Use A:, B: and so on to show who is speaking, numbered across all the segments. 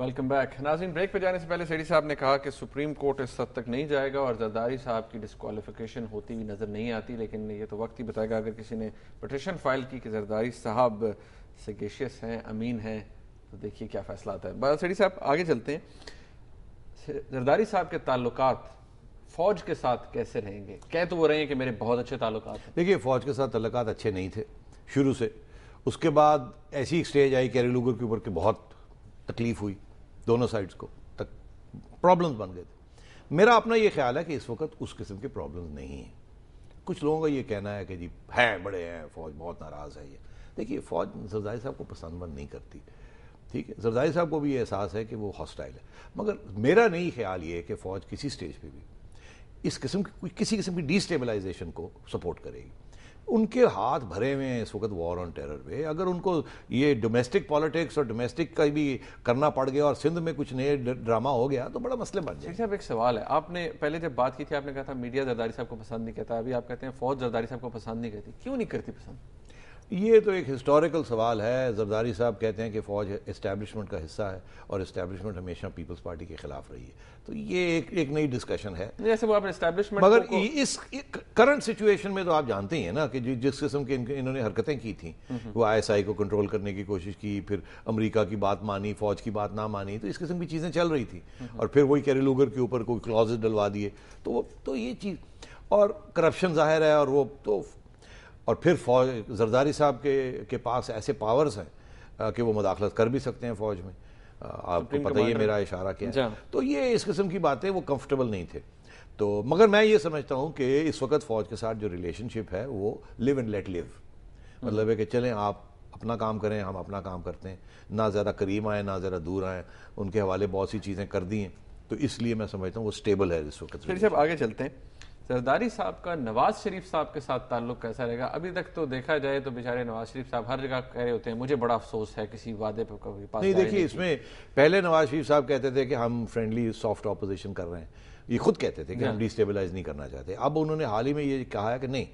A: Welcome back नाजिन break पे जाने से पहले सेठी साहब ने कहा कि सुप्रीम कोर्ट इस हद तक नहीं जाएगा और जरदारी साहब की डिस्कवालिफिकेशन होती हुई नज़र नहीं आती लेकिन ये तो वक्त ही बताएगा अगर किसी ने पटिशन फाइल की कि जरदारी साहब सगेशियस हैं अमीन हैं तो देखिए क्या फैसला आता है सेठी साहब आगे चलते हैं जरदारी साहब के ताल्लुक फौज के साथ कैसे रहेंगे कह तो वो रहे हैं कि मेरे बहुत अच्छे ताल्लुक
B: देखिए फौज के साथ ताल्लुक अच्छे नहीं थे शुरू से उसके बाद ऐसी स्टेज आई कैरी लूगर के ऊपर कि बहुत तकलीफ हुई दोनों साइड्स को तक प्रॉब्लम्स बन गए थे मेरा अपना ये ख्याल है कि इस वक्त उस किस्म के प्रॉब्लम्स नहीं हैं कुछ लोगों का ये कहना है कि जी हैं बड़े हैं फौज बहुत नाराज़ है ये देखिए फौज जरदारी साहब को पसंद बंद नहीं करती ठीक है जरदारी साहब को भी ये एहसास है कि वो हॉस्टाइल है मगर मेरा नहीं ख्याल ये है कि फ़ौज किसी स्टेज पे भी इस किस्म की किसी किस्म की डिस्टेबलाइजेशन को सपोर्ट करेगी उनके हाथ भरे हुए हैं इस वक्त वॉर ऑन टेरर पे अगर उनको ये डोमेस्टिक पॉलिटिक्स और डोमेस्टिक का भी करना पड़ गया और सिंध में कुछ नए ड्रामा हो गया तो बड़ा मसले बन जाए
A: साहब एक सवाल है आपने पहले जब बात की थी आपने कहा था मीडिया जरदारी साहब को पसंद नहीं कहता अभी आप कहते हैं फौज जरदारी साहब को पसंद नहीं कहती क्यों नहीं करती पसंद
B: ये तो एक हिस्टोरिकल सवाल है जरदारी साहब कहते हैं कि फ़ौज इस्टेबलिशमेंट का हिस्सा है और इस्टेबलिशमेंट हमेशा पीपल्स पार्टी के खिलाफ रही है तो ये एक एक नई डिस्कशन है
A: जैसे वो आपने इस्टेबलिशमेंट मगर को, को... इस
B: करंट सिचुएशन में तो आप जानते ही हैं ना कि जिस किस्म की इन्होंने हरकतें की थी वो आईएसआई को कंट्रोल करने की कोशिश की फिर अमेरिका की बात मानी फौज की बात ना मानी तो इस किस्म की चीज़ें चल रही थी और फिर वही कैरेलूगर के ऊपर कोई क्लॉज डलवा दिए तो वो तो ये चीज़ और करप्शन जाहिर है और वो तो और फिर फौज जरदारी साहब के के पास ऐसे पावर्स हैं कि वो मुदाखलत कर भी सकते हैं फौज में आपको पता ही है मेरा इशारा क्या है हाँ। तो ये इस किस्म की बातें वो कंफर्टेबल नहीं थे तो मगर मैं ये समझता हूँ कि इस वक्त फौज के साथ जो रिलेशनशिप है वो लिव एंड लेट लिव मतलब है कि चलें आप अपना काम करें हम अपना काम करते हैं ना ज़्यादा करीब आए ना ज़्यादा दूर आएँ उनके हवाले बहुत सी चीज़ें कर दी हैं तो इसलिए मैं समझता हूँ वो स्टेबल है इस वक्त फिर साहब
A: आगे चलते हैं जरदारी साहब का नवाज शरीफ साहब के साथ ताल्लुक कैसा रहेगा अभी तक तो देखा जाए तो बेचारे नवाज शरीफ साहब हर जगह कह रहे होते हैं मुझे बड़ा अफसोस है किसी वादे पर कभी पास नहीं देखिए इसमें
B: पहले नवाज शरीफ साहब कहते थे कि हम फ्रेंडली सॉफ्ट ऑपोजिशन कर रहे हैं ये खुद कहते थे कि हम डिस्टेबलाइज नहीं करना चाहते अब उन्होंने हाल ही में ये कहा है कि नहीं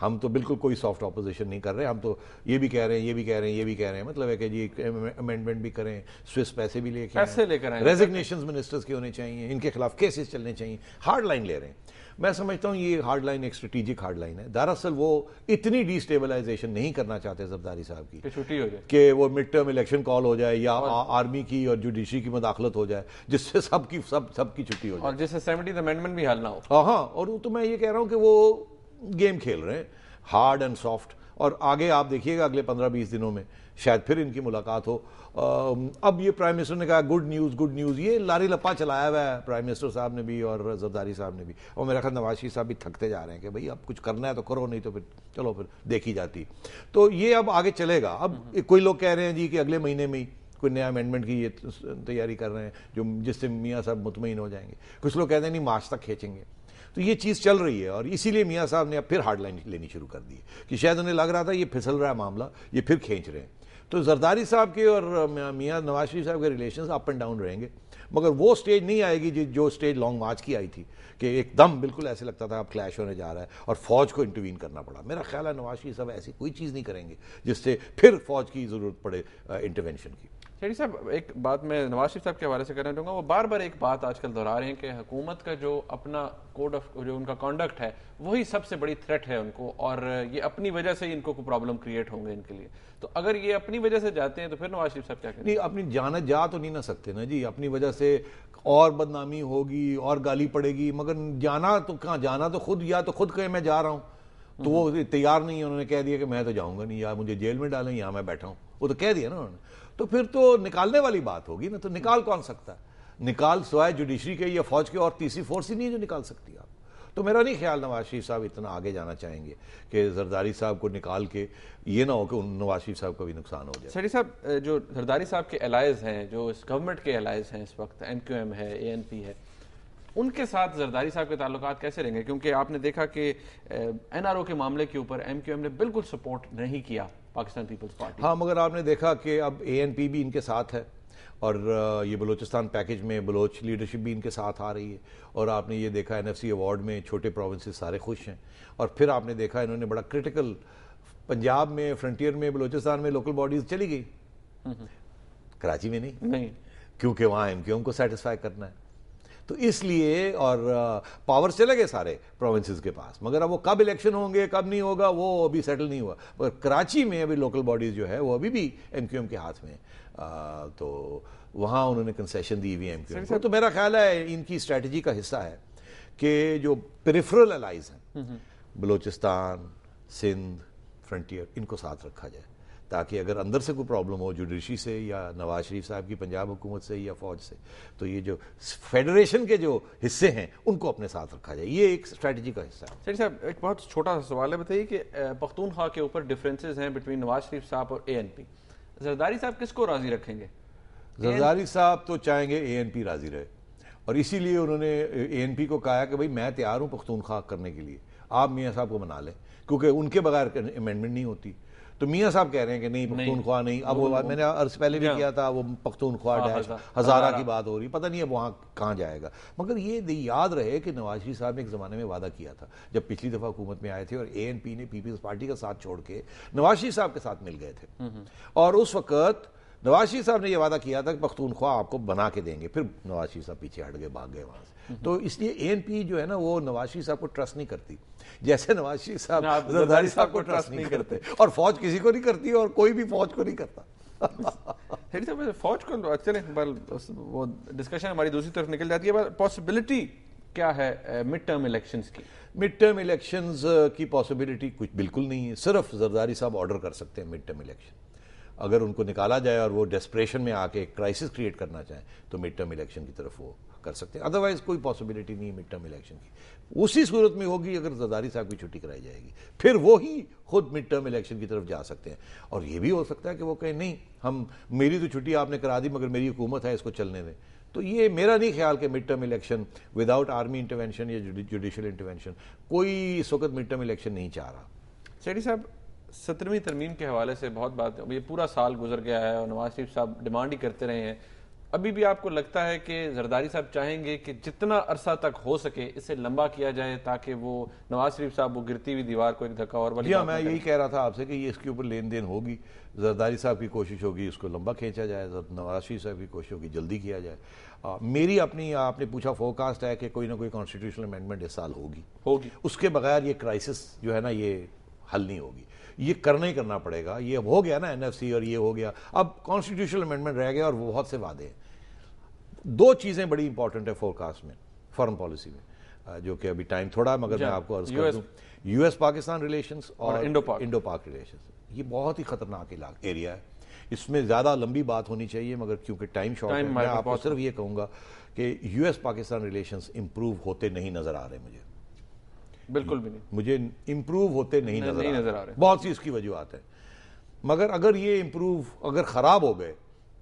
B: हम तो बिल्कुल कोई सॉफ्ट अपोजिशन नहीं कर रहे हम तो ये भी कह रहे हैं ये भी कह रहे हैं ये भी कह रहे हैं मतलब है कि जी अमेंडमेंट भी करें स्विस पैसे भी लेके पैसे लेकर आए रेजिग्नेशन मिनिस्टर्स के होने चाहिए इनके खिलाफ केसेस चलने चाहिए हार्ड लाइन ले रहे हैं मैं समझता हूँ ये हार्ड लाइन एक स्ट्रेटेजिक हार्ड लाइन है दरअसल वो इतनी डिस्टेबलाइजेशन नहीं करना चाहते जबदारी साहब की छुट्टी हो जाए कि वो मिड टर्म इलेक्शन कॉल हो जाए या आ, आर्मी की और जुडिशरी की मुदाखलत हो जाए जिससे सबकी सब सबकी छुट्टी हो जाए
A: और जिससे सेवेंटीथ अमेंडमेंट भी हल ना हो
B: हाँ, हाँ और तो मैं ये कह रहा हूँ कि वो गेम खेल रहे हैं हार्ड एंड सॉफ्ट और आगे आप देखिएगा अगले पंद्रह बीस दिनों में शायद फिर इनकी मुलाकात हो अब ये प्राइम मिनिस्टर ने कहा गुड न्यूज़ गुड न्यूज़ ये लारी लप्पा चलाया हुआ है प्राइम मिनिस्टर साहब ने भी और जरदारी साहब ने भी और मेरा ख्याल नवाशी साहब भी थकते जा रहे हैं कि भाई अब कुछ करना है तो करो नहीं तो फिर चलो फिर देखी जाती तो ये अब आगे चलेगा अब हम्म। कोई लोग कह रहे हैं जी कि अगले महीने में ही कोई नया अमेंडमेंट की ये तैयारी कर रहे हैं जो जिससे मियाँ साहब मुतमिन हो जाएंगे कुछ लोग कहते हैं नहीं मार्च तक खींचेंगे तो ये चीज़ चल रही है और इसीलिए मियाँ साहब ने अब फिर हार्ड लाइन लेनी शुरू कर दी कि शायद उन्हें लग रहा था ये फिसल रहा है मामला ये फिर खींच रहे हैं तो जरदारी साहब के और मियाँ नवाज शरीफ साहब के रिलेशन अप एंड डाउन रहेंगे मगर वो स्टेज नहीं आएगी जो स्टेज लॉन्ग मार्च की आई थी कि एकदम बिल्कुल ऐसे लगता था अब क्लैश होने जा रहा है और फौज को इंटरवीन करना पड़ा मेरा ख्याल है नवाज शरीफ साहब
A: ऐसी कोई चीज़ नहीं
B: करेंगे जिससे फिर फौज की ज़रूरत पड़े इंटरवेंशन की
A: शेरी साहब एक बात मैं नवाज शरीफ साहब के हवाले से करना चाहूँगा वो बार बार एक बात आजकल दोहरा रहे हैं कि हुकूमत का जो अपना कोड ऑफ जो उनका कॉन्डक्ट है वही सबसे बड़ी थ्रेट है उनको और ये अपनी वजह से ही इनको कोई प्रॉब्लम क्रिएट होंगे इनके लिए तो अगर ये अपनी वजह से जाते हैं तो फिर नवाज शरीफ साहब क्या करें नहीं
B: अपनी जाना जा तो नहीं ना सकते ना जी अपनी वजह से और बदनामी होगी और गाली पड़ेगी मगर जाना तो कहाँ जाना तो खुद या तो खुद कहें मैं जा रहा हूँ तो वो तैयार नहीं है उन्होंने कह दिया कि मैं तो जाऊँगा नहीं या मुझे जेल में डालें या मैं बैठा हूँ वो तो कह दिया ना उन्होंने तो फिर तो निकालने वाली बात होगी ना तो निकाल कौन सकता है निकाल सिवाय जुडिशरी के या फौज के और तीसरी फोर्स ही नहीं जो निकाल सकती आप तो मेरा नहीं ख्याल नवाज शरीफ साहब इतना आगे जाना चाहेंगे कि जरदारी साहब को निकाल के ये ना हो कि नवाज शरीफ साहब का भी नुकसान हो जाए सरी
A: साहब जो जरदारी साहब के एलाइज हैं जो इस गवर्नमेंट के एलाइज हैं इस वक्त एन क्यू एम है ए एन पी है उनके साथ जरदारी साहब के ताल्लुक कैसे रहेंगे क्योंकि आपने देखा कि एन आर ओ के मामले के ऊपर एम क्यू एम ने बिल्कुल सपोर्ट नहीं किया पाकिस्तान पीपल्स पार्टी
B: हाँ मगर आपने देखा कि अब ए एन पी भी इनके साथ है और ये बलोचिस्तान पैकेज में बलोच लीडरशिप भी इनके साथ आ रही है और आपने ये देखा एन एफ सी अवार्ड में छोटे प्रोविंसेस सारे खुश हैं और फिर आपने देखा इन्होंने बड़ा क्रिटिकल पंजाब में फ्रंटियर में बलोचिस्तान में लोकल बॉडीज चली गई हम्म, हम्म। कराची में नहीं, नहीं। क्योंकि वहाँ एम क्यू एम को सेटिस्फाई करना है तो इसलिए और पावर चले गए सारे प्रोविंसेस के पास मगर अब वो कब इलेक्शन होंगे कब नहीं होगा वो अभी सेटल नहीं हुआ मगर कराची में अभी लोकल बॉडीज जो है वो अभी भी एम के हाथ में आ, तो वहाँ उन्होंने कंसेशन दी हुई एम क्यू तो मेरा ख्याल है इनकी स्ट्रेटजी का हिस्सा है कि जो पेरिफरल अलाइज हैं हम्म, हम्म। बलूचिस्तान सिंध फ्रंटियर इनको साथ रखा जाए ताकि अगर अंदर से कोई प्रॉब्लम हो जुडिशरी से या नवाज शरीफ साहब की पंजाब हुकूमत से या फौज से तो ये जो फेडरेशन के जो हिस्से हैं उनको अपने साथ रखा जाए ये एक स्ट्रेटजी का हिस्सा
A: है साहब एक बहुत छोटा सा सवाल है बताइए कि पख्तूनख्वा के ऊपर डिफरेंसेस हैं बिटवीन नवाज शरीफ साहब और ए एन पी जरदारी साहब किसको राजी रखेंगे
B: जरदारी साहब तो चाहेंगे ए एन पी राजी रहे और इसीलिए उन्होंने ए एन पी को कहा कि भाई मैं तैयार हूँ पख्तूनख्वा करने के लिए आप मियाँ साहब को मना लें क्योंकि उनके बगैर अमेंडमेंट नहीं होती तो मियाँ साहब कह रहे हैं कि नहीं पख्तूनख्वा नहीं अब मैंने अर्ज पहले भी किया था वो पख्तूनख्वा हाँ, डैश हज़ारा की बात हो रही पता नहीं है वहाँ कहाँ जाएगा मगर ये याद रहे कि नवाज शरीफ साहब ने एक ज़माने में वादा किया था जब पिछली दफ़ा हुकूमत में आए थे और ए एन पी ने पीपल्स पार्टी का साथ छोड़ के नवाज शरीफ साहब के साथ मिल गए थे हम्म, हम्म। और उस वक्त नवाज शरीफ साहब ने यह वादा किया था कि पख्तूनख्वा आपको बना के देंगे फिर नवाज शरीफ साहब पीछे हट गए भाग गए वहाँ से हम्म। तो इसलिए एन पी जो है ना वो नवाज शरीफ साहब को ट्रस्ट नहीं करती जैसे नवाज शरीफ साहब जरदारी साहब को ट्रस्ट नहीं करते
A: और फौज किसी को नहीं करती और कोई भी फौज को नहीं
B: करता
A: फौज को तो चले वो डिस्कशन हमारी दूसरी तरफ निकल जाती है पॉसिबिलिटी क्या है मिड टर्म इलेक्शन की मिड टर्म इलेक्शन की पॉसिबिलिटी कुछ बिल्कुल नहीं है सिर्फ
B: जरदारी साहब ऑर्डर कर सकते हैं मिड टर्म इलेक्शन अगर उनको निकाला जाए और वो डेस्परेशन में आके क्राइसिस क्रिएट करना चाहें तो मिड टर्म इलेक्शन की तरफ वो कर सकते हैं अदरवाइज कोई पॉसिबिलिटी नहीं है मिड टर्म इलेक्शन की उसी सूरत में होगी अगर जदारी साहब की छुट्टी कराई जाएगी फिर वो ही खुद मिड टर्म इलेक्शन की तरफ जा सकते हैं और ये भी हो सकता है कि वो कहें नहीं हम मेरी तो छुट्टी आपने करा दी मगर मेरी हुकूमत है इसको चलने दें तो ये मेरा नहीं ख्याल कि mid term election without army intervention या जुडिशल इंटरवेंशन कोई इस वक्त मिड टर्म इलेक्शन नहीं चाह रहा
A: सैडी साहब सत्रहवीं तरमीम के हवाले से बहुत बात ये पूरा साल गुजर गया है और नवाज शरीफ साहब डिमांड ही करते रहे हैं अभी भी आपको लगता है कि जरदारी साहब चाहेंगे कि जितना अरसा तक हो सके इसे लंबा किया जाए ताकि वो नवाज शरीफ साहब वो गिरती हुई दीवार को एक धक्का और हाँ, बढ़िया मैं यही
B: कह रहा था आपसे कि ये इसके ऊपर लेन देन होगी जरदारी साहब की कोशिश होगी इसको लंबा खींचा जाए नवाज शरीफ साहब की कोशिश होगी जल्दी किया जाए आ, मेरी अपनी आपने पूछा फोरकास्ट है कि कोई ना कोई कॉन्स्टिट्यूशनल अमेंडमेंट इस साल होगी होगी उसके बगैर ये क्राइसिस जो है ना ये हल नहीं होगी ये करना ही करना पड़ेगा ये अब हो गया ना एनएफसी और ये हो गया अब कॉन्स्टिट्यूशनल अमेंडमेंट रह गया और बहुत से वादे हैं दो चीज़ें बड़ी इंपॉर्टेंट है फोरकास्ट में फॉरन पॉलिसी में जो कि अभी टाइम थोड़ा है मगर मैं आपको अर्ज कर दूं यूएस पाकिस्तान रिलेशंस और Indo Pak Indo Pak relations ये बहुत ही खतरनाक एरिया है इसमें ज़्यादा लंबी बात होनी चाहिए मगर क्योंकि टाइम शॉर्ट है मैं आपको सिर्फ ये कहूंगा कि यूएस पाकिस्तान रिलेशंस इंप्रूव होते नहीं नज़र आ रहे मुझे बिल्कुल भी नहीं मुझे इम्प्रूव होते नहीं नजर नहीं नजर आ रहे बहुत सी इसकी वजूहत है मगर अगर ये इम्प्रूव अगर ख़राब हो गए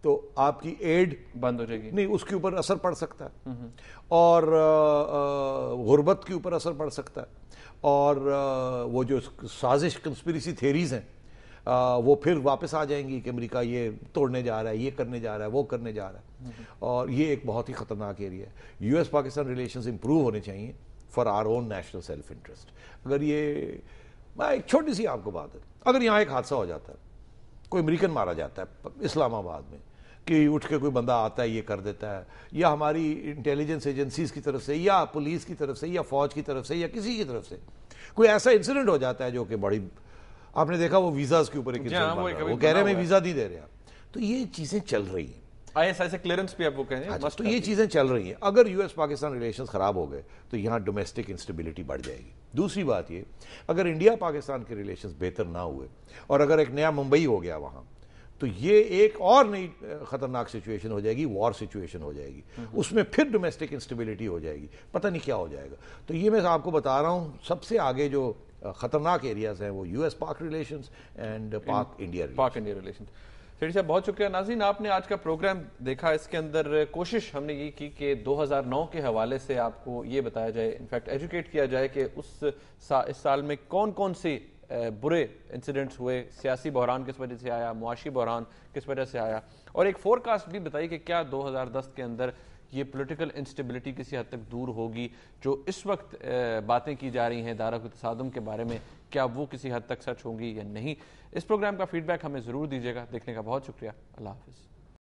B: तो आपकी एड बंद हो जाएगी नहीं उसके ऊपर असर पड़ सकता है हम्म, हम्म। और गुर्बत के ऊपर असर पड़ सकता है और वो जो साजिश कंस्पिरसी थेरीज हैं वो फिर वापस आ जाएंगी कि अमेरिका ये तोड़ने जा रहा है ये करने जा रहा है वो करने जा रहा है हम्म, और ये एक बहुत ही ख़तरनाक एरिया है यूएस पाकिस्तान रिलेशंस इम्प्रूव होने चाहिए for our own national self interest अगर ये मैं एक छोटी सी आपको बात है अगर यहाँ एक हादसा हो जाता है कोई अमेरिकन मारा जाता है इस्लामाबाद में कि उठ के कोई बंदा आता है ये कर देता है या हमारी इंटेलिजेंस एजेंसीज की तरफ से या पुलिस की तरफ से या फौज की तरफ से या किसी की तरफ से कोई ऐसा इंसिडेंट हो जाता है जो कि बड़ी आपने देखा वो वीज़ा के ऊपर हाँ, वो कह रहे हैं वीज़ा दी दे रहे तो ये चीज़ें चल रही हैं
A: आईएसआई क्लियरेंस भी आप वो कहें अच्छा,
B: तो ये चीजें चल रही हैं अगर यूएस पाकिस्तान रिलेशंस खराब हो गए तो यहाँ डोमेस्टिक इंस्टेबिलिटी बढ़ जाएगी दूसरी बात ये अगर इंडिया पाकिस्तान के रिलेशंस बेहतर ना हुए और अगर एक नया मुंबई हो गया वहाँ तो ये एक और नई खतरनाक सिचुएशन हो जाएगी वॉर सिचुएशन हो जाएगी उसमें फिर डोमेस्टिक इंस्टेबिलिटी हो जाएगी पता नहीं क्या हो जाएगा तो ये मैं आपको बता रहा हूँ सबसे आगे जो खतरनाक एरियाज हैं वो US Pak relations
A: and Pak India Pak India relations Sethi साहब बहुत शुक्रिया नाजीन आपने आज का प्रोग्राम देखा इसके अंदर कोशिश हमने ये की कि 2009 के हवाले से आपको ये बताया जाए इनफैक्ट एजुकेट किया जाए कि उस सा, इस साल में कौन कौन से बुरे इंसिडेंट्स हुए सियासी बहरान किस वजह से आया मुआशी बहरान किस वजह से आया और एक फोरकास्ट भी बताई कि क्या 2010 के अंदर ये पॉलिटिकल इंस्टेबिलिटी किसी हद तक दूर होगी जो इस वक्त बातें की जा रही हैं दारा के तसादम के बारे में क्या वो किसी हद तक सच होंगी या नहीं इस प्रोग्राम का फीडबैक हमें ज़रूर दीजिएगा देखने का बहुत शुक्रिया अल्लाह हाफिज़